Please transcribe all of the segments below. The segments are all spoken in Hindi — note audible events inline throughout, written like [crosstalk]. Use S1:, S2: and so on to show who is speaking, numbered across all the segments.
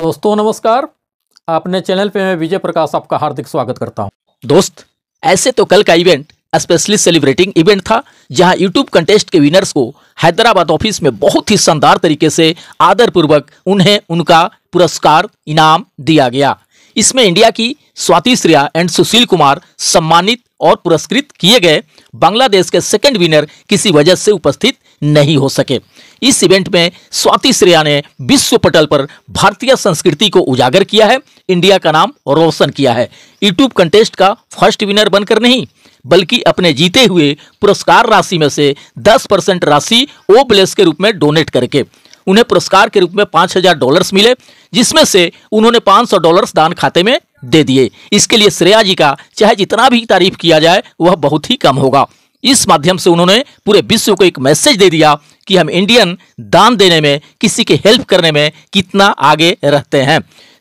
S1: दोस्तों नमस्कार आपने चैनल पे मैं विजय प्रकाश आपका हार्दिक स्वागत करता हूं दोस्त ऐसे तो कल का इवेंट स्पेशली सेलिब्रेटिंग इवेंट था जहां यूट्यूब कंटेस्ट के विनर्स को हैदराबाद ऑफिस में बहुत ही शानदार तरीके से आदरपूर्वक उन्हें उनका पुरस्कार इनाम दिया गया इसमें इंडिया की स्वाति श्रिया एंड सुशील कुमार सम्मानित और पुरस्कृत किए गए बांग्लादेश के सेकंड विनर किसी वजह से उपस्थित नहीं हो सके इस इवेंट में स्वाति श्रेया ने विश्व पटल पर भारतीय संस्कृति को उजागर किया है इंडिया का नाम रोशन किया है यूट्यूब कंटेस्ट का फर्स्ट विनर बनकर नहीं बल्कि अपने जीते हुए पुरस्कार राशि में से 10 परसेंट राशि ओ ब्लेस के रूप में डोनेट करके उन्हें पुरस्कार के रूप में पांच हज़ार डॉलर मिले जिसमें से उन्होंने पांच सौ डॉलर दान खाते में दे दिए इसके लिए श्रेया जी का चाहे जितना भी तारीफ किया जाए वह बहुत ही कम होगा इस माध्यम से उन्होंने पूरे विश्व को एक मैसेज दे दिया कि हम इंडियन दान देने में किसी के हेल्प करने में कितना आगे रहते हैं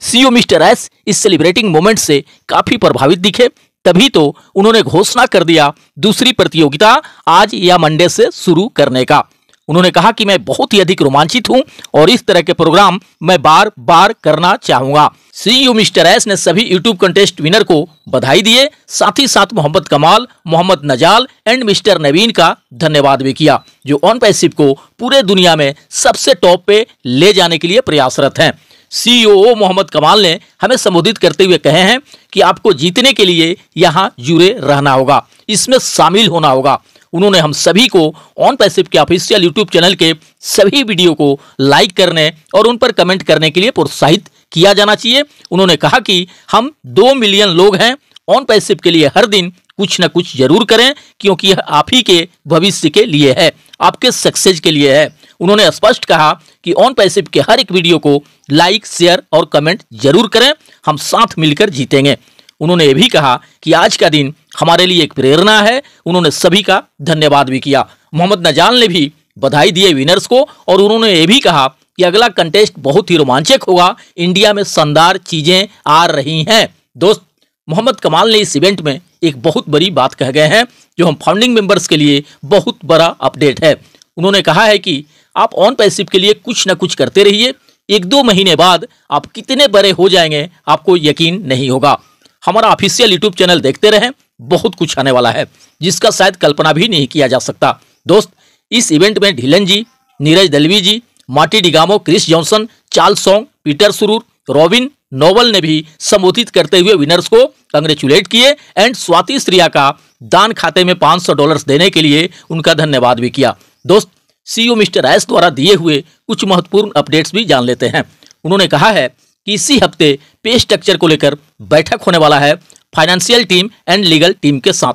S1: सीईओ मिस्टर एस इस सेलिब्रेटिंग मोमेंट से काफ़ी प्रभावित दिखे तभी तो उन्होंने घोषणा कर दिया दूसरी प्रतियोगिता आज या मंडे से शुरू करने का उन्होंने कहा कि मैं बहुत ही अधिक रोमांचित हूं और इस तरह के प्रोग्राम मैं बार बार करना चाहूंगा यू मिस्टर एस ने सभी यूट्यूब कंटेस्ट विनर को बधाई दिए साथ ही साथ मोहम्मद कमाल मोहम्मद नजाल एंड मिस्टर नवीन का धन्यवाद भी किया जो ऑन पैसिप को पूरे दुनिया में सबसे टॉप पे ले जाने के लिए प्रयासरत है सीईओ मोहम्मद कमाल ने हमें संबोधित करते हुए कहे हैं कि आपको जीतने के लिए यहाँ जुड़े रहना होगा इसमें शामिल होना होगा उन्होंने हम सभी को ऑन पैसिव के ऑफिशियल यूट्यूब चैनल के सभी वीडियो को लाइक करने और उन पर कमेंट करने के लिए प्रोत्साहित किया जाना चाहिए उन्होंने कहा कि हम दो मिलियन लोग हैं ऑन पैसिव के लिए हर दिन कुछ ना कुछ जरूर करें क्योंकि यह आप ही के भविष्य के लिए है आपके सक्सेस के लिए है उन्होंने स्पष्ट कहा कि ऑन पैसिव के हर एक वीडियो को लाइक शेयर और कमेंट जरूर करें हम साथ मिलकर जीतेंगे उन्होंने ये भी कहा कि आज का दिन हमारे लिए एक प्रेरणा है उन्होंने सभी का धन्यवाद भी किया मोहम्मद नजाल ने भी बधाई दिए विनर्स को और उन्होंने ये भी कहा कि अगला कंटेस्ट बहुत ही रोमांचक होगा इंडिया में शानदार चीजें आ रही हैं दोस्त मोहम्मद कमाल ने इस इवेंट में एक बहुत बड़ी बात कह गए हैं जो हम फाउंडिंग मेंबर्स के लिए बहुत बड़ा अपडेट है उन्होंने कहा है कि आप ऑन पैसिव के लिए कुछ ना कुछ करते रहिए एक दो महीने बाद आप कितने बड़े हो जाएंगे आपको यकीन नहीं होगा हमारा ऑफिशियल यूट्यूब चैनल देखते रहें बहुत कुछ आने वाला है जिसका शायद कल्पना भी नहीं किया जा सकता दोस्त इस इवेंट में Dhillon ji Neeraj Dalvi ji Marty Digamo Chris Johnson Charl Song Peter Suroor Robin Noval ने भी संबोधित करते हुए विनर्स को कंग्रेचुलेट किए एंड स्वाति श्रिया का दान खाते में 500 डॉलर्स देने के लिए उनका धन्यवाद भी किया दोस्त सीईओ e मिस्टर एस द्वारा दिए हुए कुछ महत्वपूर्ण अपडेट्स भी जान लेते हैं उन्होंने कहा है कि इसी हफ्ते पे स्ट्रक्चर को लेकर बैठक होने वाला है financial team and legal team के साथ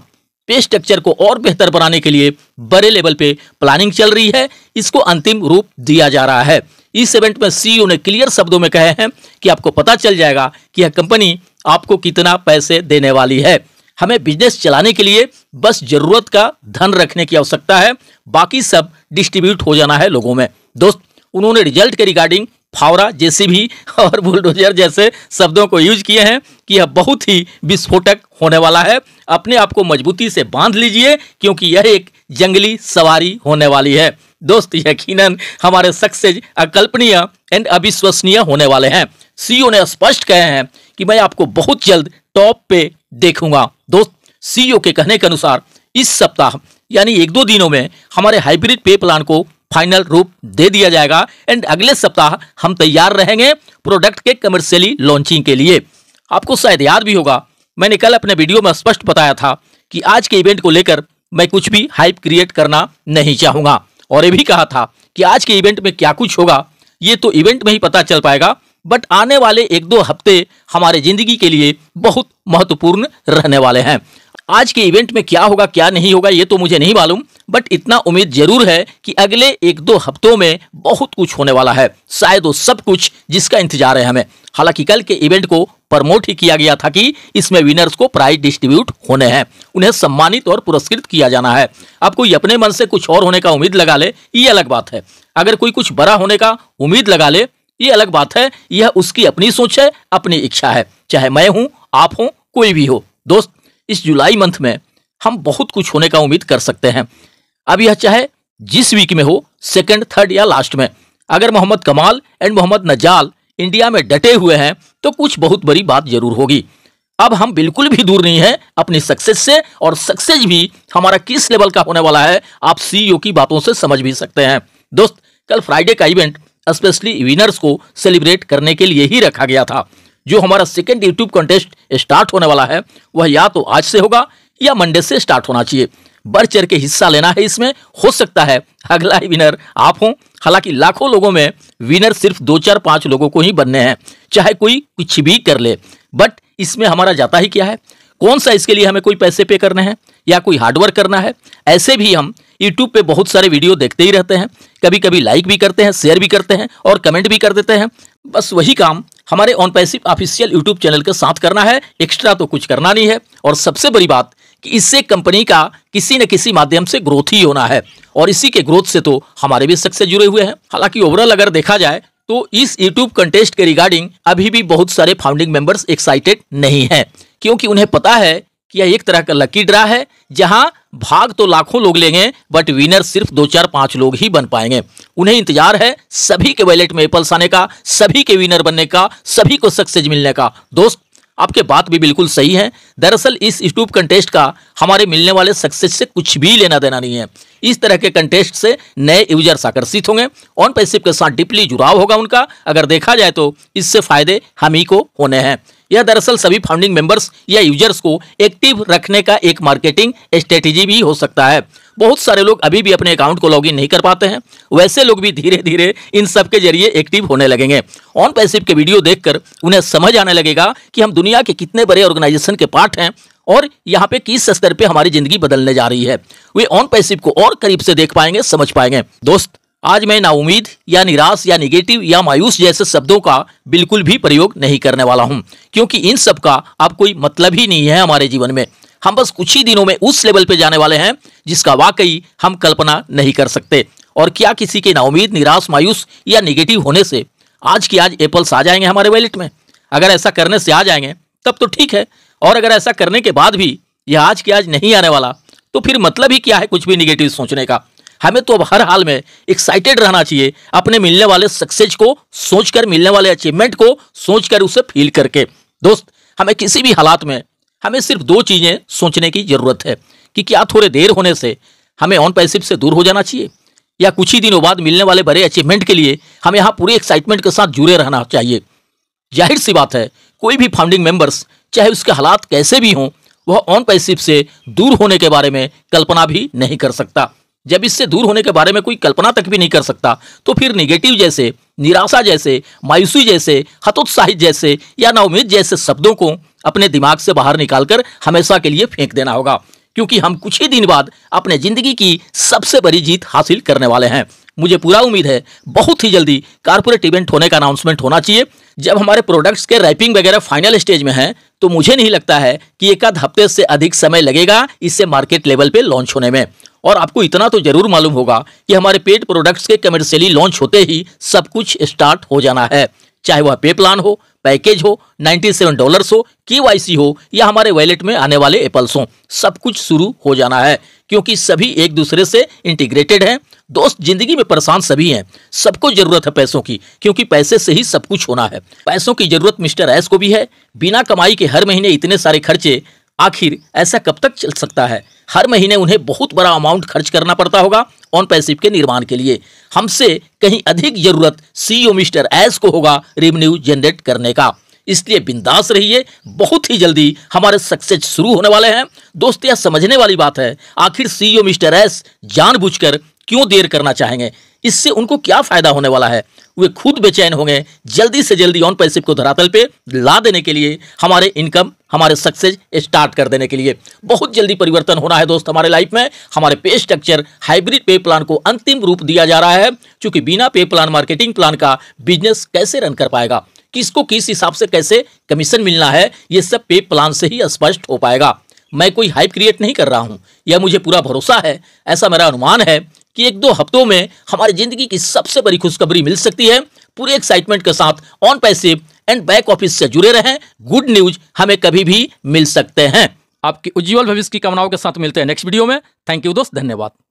S1: पे स्ट्रक्चर को और बेहतर बनाने के लिए बड़े लेवल पे प्लानिंग चल रही है इसको अंतिम रूप दिया जा रहा है इस इवेंट में सीईओ ने क्लियर शब्दों में कहे हैं कि आपको पता चल जाएगा कि यह कंपनी आपको कितना पैसे देने वाली है हमें बिजनेस चलाने के लिए बस जरूरत का धन रखने की आवश्यकता है बाकी सब डिस्ट्रीब्यूट हो जाना है लोगों में दोस्त उन्होंने रिजल्ट के रिगार्डिंग फावरा जेसीबी [laughs] और बुलडोजर जैसे शब्दों को यूज किए हैं कि यह बहुत ही विस्फोटक होने वाला है अपने आप को मजबूती से बांध लीजिए क्योंकि यह एक जंगली सवारी होने वाली है दोस्त यकीनन हमारे सक्सेज अकल्पनीय एंड अविश्वसनीय होने वाले हैं सीईओ e ने स्पष्ट कहे हैं कि मैं आपको बहुत जल्द टॉप पे देखूंगा दोस्त सीईओ e के कहने के अनुसार इस सप्ताह यानी एक दो दिनों में हमारे हाइब्रिड पे प्लान को फाइनल रूप दे दिया जाएगा एंड अगले सप्ताह हम तैयार रहेंगे प्रोडक्ट के कमर्शियली लॉन्चिंग के लिए आपको शायद याद भी होगा मैंने कल अपने वीडियो में स्पष्ट बताया था कि आज के इवेंट को लेकर मैं कुछ भी हाइप क्रिएट करना नहीं चाहूंगा और ये भी कहा था कि आज के इवेंट में क्या कुछ होगा ये तो इवेंट में ही पता चल पाएगा बट आने वाले एक दो हफ्ते हमारे जिंदगी के लिए बहुत महत्वपूर्ण रहने वाले हैं आज के इवेंट में क्या होगा क्या नहीं होगा ये तो मुझे नहीं मालूम बट इतना उम्मीद जरूर है कि अगले एक दो हफ्तों में बहुत कुछ होने वाला है शायद वो सब कुछ जिसका इंतजार है हमें हालांकि कल के इवेंट को प्रमोट ही किया गया था कि इसमें विनर्स को प्राइज डिस्ट्रीब्यूट होने हैं उन्हें सम्मानित और पुरस्कृत किया जाना है अब कोई अपने मन से कुछ और होने का उम्मीद लगा ले ये अलग बात है अगर कोई कुछ बड़ा होने का उम्मीद लगा ले ये अलग बात है यह उसकी अपनी सोच है अपनी इच्छा है चाहे मैं हूं आप हो कोई भी हो दोस्त इस जुलाई मंथ में हम बहुत कुछ होने का उम्मीद कर सकते हैं अब यह चाहे जिस वीक में हो सेकंड थर्ड या लास्ट में अगर मोहम्मद कमाल एंड मोहम्मद नजाल इंडिया में डटे हुए हैं तो कुछ बहुत बड़ी बात जरूर होगी अब हम बिल्कुल भी दूर नहीं हैं अपनी सक्सेस से और सक्सेस भी हमारा किस लेवल का होने वाला है आप सीईओ e की बातों से समझ भी सकते हैं दोस्त कल फ्राइडे का इवेंट स्पेशली विनर्स को सेलिब्रेट करने के लिए ही रखा गया था जो हमारा सेकेंड यूट्यूब कॉन्टेस्ट स्टार्ट होने वाला है वह या तो आज से होगा या मंडे से स्टार्ट होना चाहिए बढ़ चढ़ के हिस्सा लेना है इसमें हो सकता है अगला ही विनर आप हों हालांकि लाखों लोगों में विनर सिर्फ दो चार पांच लोगों को ही बनने हैं चाहे कोई कुछ भी कर ले बट इसमें हमारा जाता ही क्या है कौन सा इसके लिए हमें कोई पैसे पे करने हैं या कोई हार्डवर्क करना है ऐसे भी हम यूट्यूब पे बहुत सारे वीडियो देखते ही रहते हैं कभी कभी लाइक भी करते हैं शेयर भी करते हैं और कमेंट भी कर देते हैं बस वही काम हमारे on passive official YouTube channel के साथ करना है एक्स्ट्रा तो कुछ करना नहीं है और सबसे बड़ी बात कि इससे कंपनी का किसी न किसी माध्यम से ग्रोथ ही होना है और इसी के ग्रोथ से तो हमारे भी सक्सेस जुड़े हुए हैं हालांकि ओवरऑल अगर देखा जाए तो इस यूट्यूब कंटेस्ट के रिगार्डिंग अभी भी बहुत सारे फाउंडिंग मेंबर्स एक्साइटेड नहीं है क्योंकि उन्हें पता है कि यह एक तरह का लकी ड्रा है जहां भाग तो लाखों लोग लेंगे बट विनर सिर्फ दो चार पांच लोग ही बन पाएंगे उन्हें इंतजार है सभी के वैलेट में एपल्स आने का सभी के विनर बनने का सभी को सक्सेस मिलने का दोस्त आपके बात भी बिल्कुल सही है दरअसल इस यूट्यूब कंटेस्ट का हमारे मिलने वाले सक्सेस से कुछ भी लेना देना नहीं है इस तरह के कंटेस्ट से नए यूजर्स आकर्षित होंगे ऑन पैसिव के साथ डीपली जुड़ाव होगा उनका अगर देखा जाए तो इससे फायदे हम ही को होने हैं यह दरअसल सभी फाउंडिंग मेंबर्स या यूजर्स को एक्टिव रखने का एक मार्केटिंग स्ट्रेटेजी भी हो सकता है बहुत सारे लोग अभी भी अपने अकाउंट को लॉगिन नहीं कर पाते हैं वैसे लोग भी धीरे धीरे इन सब के जरिए एक्टिव होने लगेंगे ऑन पैसिव के वीडियो देखकर उन्हें समझ आने लगेगा कि हम दुनिया के कितने बड़े ऑर्गेनाइजेशन के पार्ट हैं और यहाँ पे किस स्तर पे हमारी जिंदगी बदलने जा रही है वे ऑन पैसिव को और करीब से देख पाएंगे समझ पाएंगे दोस्त आज मैं नाउमीद या निराश या निगेटिव या मायूस जैसे शब्दों का बिल्कुल भी प्रयोग नहीं करने वाला हूं क्योंकि इन सब का अब कोई मतलब ही नहीं है हमारे जीवन में हम बस कुछ ही दिनों में उस लेवल पे जाने वाले हैं जिसका वाकई हम कल्पना नहीं कर सकते और क्या किसी के नाउमीद निराश मायूस या निगेटिव होने से आज की आज एप्पल्स आ जाएंगे हमारे वैलेट में अगर ऐसा करने से आ जाएंगे तब तो ठीक है और अगर ऐसा करने के बाद भी यह आज की आज नहीं आने वाला तो फिर मतलब ही क्या है कुछ भी निगेटिव सोचने का हमें तो अब हर हाल में एक्साइटेड रहना चाहिए अपने मिलने वाले सक्सेस को सोचकर मिलने वाले अचीवमेंट को सोचकर उसे फील करके दोस्त हमें किसी भी हालात में हमें सिर्फ दो चीज़ें सोचने की ज़रूरत है कि क्या थोड़े देर होने से हमें ऑन पैसिव से दूर हो जाना चाहिए या कुछ ही दिनों बाद मिलने वाले बड़े अचीवमेंट के लिए हमें यहाँ पूरी एक्साइटमेंट के साथ जुड़े रहना चाहिए जाहिर सी बात है कोई भी फाउंडिंग मेंबर्स चाहे उसके हालात कैसे भी हों वह ऑन पैसिव से दूर होने के बारे में कल्पना भी नहीं कर सकता जब इससे दूर होने के बारे में कोई कल्पना तक भी नहीं कर सकता तो फिर निगेटिव जैसे निराशा जैसे मायूसी जैसे हतोत्साहित जैसे या नाउमीद जैसे शब्दों को अपने दिमाग से बाहर निकालकर हमेशा के लिए फेंक देना होगा क्योंकि हम कुछ ही दिन बाद अपने जिंदगी की सबसे बड़ी जीत हासिल करने वाले हैं मुझे पूरा उम्मीद है बहुत ही जल्दी कारपोरेट इवेंट होने का अनाउंसमेंट होना चाहिए जब हमारे प्रोडक्ट्स के रैपिंग वगैरह फाइनल स्टेज में है तो मुझे नहीं लगता है कि एक आध हफ्ते से अधिक समय लगेगा इससे मार्केट लेवल पे लॉन्च होने में और आपको इतना तो जरूर मालूम होगा कि हमारे पेड प्रोडक्ट्स के कमर्शियली लॉन्च होते ही सब कुछ स्टार्ट हो जाना है चाहे वह पे प्लान हो पैकेज हो 97 डॉलर्स हो केवाईसी हो या हमारे वैलेट में आने वाले एप्पल्स हो सब कुछ शुरू हो जाना है क्योंकि सभी एक दूसरे से इंटीग्रेटेड हैं दोस्त जिंदगी में परेशान सभी हैं सबको जरूरत है पैसों की क्योंकि पैसे से ही सब कुछ होना है पैसों की जरूरत मिस्टर एस को भी है बिना कमाई के हर महीने इतने सारे खर्चे आखिर ऐसा कब तक चल सकता है हर महीने उन्हें बहुत बड़ा अमाउंट खर्च करना पड़ता होगा ऑन पैसिव के निर्माण के लिए हमसे कहीं अधिक जरूरत सीईओ e मिस्टर एस को होगा रेवेन्यू जनरेट करने का इसलिए बिंदास रहिए बहुत ही जल्दी हमारे सक्सेस शुरू होने वाले हैं दोस्त यह समझने वाली बात है आखिर सीईओ e मिस्टर एस जानबूझकर क्यों देर करना चाहेंगे इससे उनको क्या फायदा होने वाला है वे खुद बेचैन होंगे जल्दी से जल्दी ऑन पैसिव को धरातल पे ला देने के लिए हमारे इनकम हमारे सक्सेस स्टार्ट कर देने के लिए बहुत जल्दी परिवर्तन होना है दोस्त हमारे लाइफ में हमारे पे स्ट्रक्चर हाइब्रिड पे प्लान को अंतिम रूप दिया जा रहा है क्योंकि बिना पे प्लान मार्केटिंग प्लान का बिजनेस कैसे रन कर पाएगा किसको किस हिसाब से कैसे कमीशन मिलना है ये सब पे प्लान से ही स्पष्ट हो पाएगा मैं कोई हाइप क्रिएट नहीं कर रहा हूँ यह मुझे पूरा भरोसा है ऐसा मेरा अनुमान है कि एक दो हफ्तों में हमारी जिंदगी की सबसे बड़ी खुशखबरी मिल सकती है पूरे एक्साइटमेंट के साथ ऑन पैसे एंड बैक ऑफिस से जुड़े रहें गुड न्यूज हमें कभी भी मिल सकते हैं आपकी उज्जवल भविष्य की कामनाओं के साथ मिलते हैं नेक्स्ट वीडियो में थैंक यू दोस्त धन्यवाद